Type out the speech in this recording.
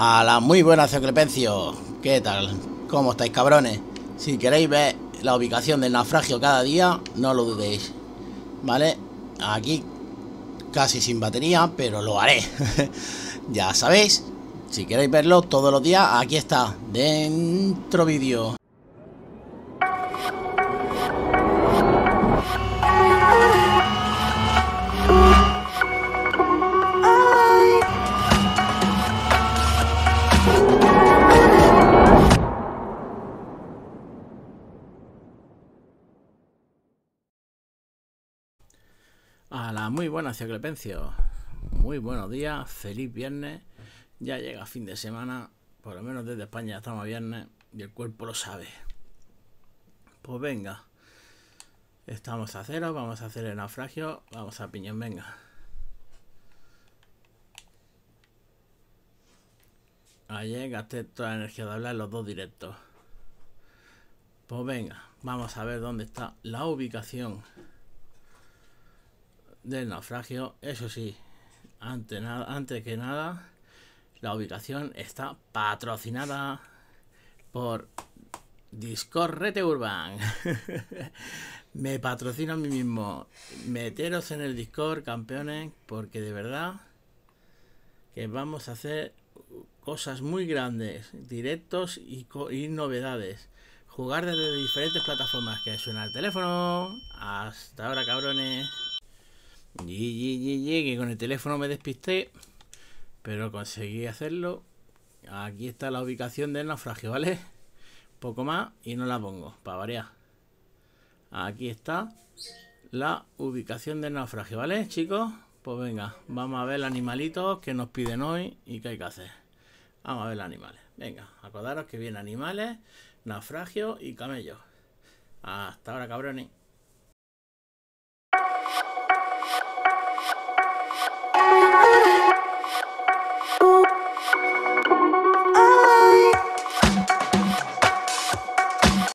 A la muy buena Ceclepencio. ¿Qué tal? ¿Cómo estáis, cabrones? Si queréis ver la ubicación del naufragio cada día, no lo dudéis. ¿Vale? Aquí casi sin batería, pero lo haré. ya sabéis, si queréis verlo todos los días, aquí está, dentro vídeo. A muy buena Cioclepencio, Muy buenos días, feliz viernes. Ya llega fin de semana, por lo menos desde España estamos viernes y el cuerpo lo sabe. Pues venga, estamos a cero, vamos a hacer el naufragio, vamos a piñón, venga. Ayer gasté toda la energía de hablar en los dos directos. Pues venga, vamos a ver dónde está la ubicación del naufragio. Eso sí, antes, antes que nada, la ubicación está patrocinada por Discord Rete Urban. me patrocino a mí mismo. Meteros en el Discord, campeones, porque de verdad que vamos a hacer cosas muy grandes, directos y, y novedades. Jugar desde diferentes plataformas, que suena el teléfono. Hasta ahora, cabrones. Y, y, y, que con el teléfono me despisté, pero conseguí hacerlo. Aquí está la ubicación del naufragio, ¿vale? Poco más y no la pongo, para variar. Aquí está la ubicación del naufragio, ¿vale, chicos? Pues venga, vamos a ver los animalitos que nos piden hoy y qué hay que hacer. Vamos a ver los animales. Venga, acordaros que vienen animales, naufragio y camellos. Hasta ahora, cabrones.